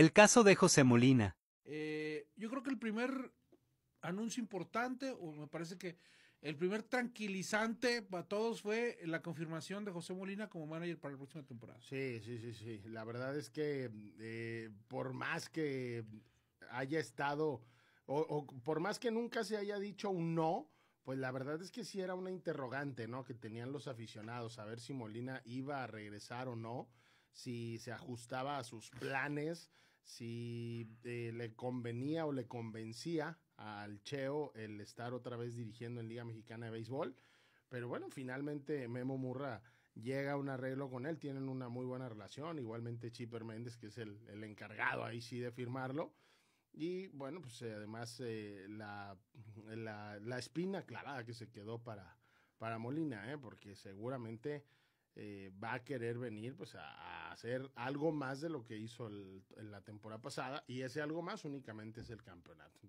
El caso de José Molina. Eh, yo creo que el primer anuncio importante, o me parece que el primer tranquilizante para todos fue la confirmación de José Molina como manager para la próxima temporada. Sí, sí, sí, sí. La verdad es que eh, por más que haya estado, o, o, por más que nunca se haya dicho un no, pues la verdad es que sí era una interrogante, ¿no? Que tenían los aficionados, a ver si Molina iba a regresar o no, si se ajustaba a sus planes si eh, le convenía o le convencía al Cheo el estar otra vez dirigiendo en Liga Mexicana de Béisbol. Pero bueno, finalmente Memo Murra llega a un arreglo con él, tienen una muy buena relación, igualmente Chipper Méndez, que es el, encargado ahí sí de firmarlo. Y bueno, pues eh, además eh, la, espina clavada que se quedó para, para Molina, porque seguramente va a querer venir pues a hacer algo más de lo que hizo en la temporada pasada y ese algo más únicamente es el campeonato.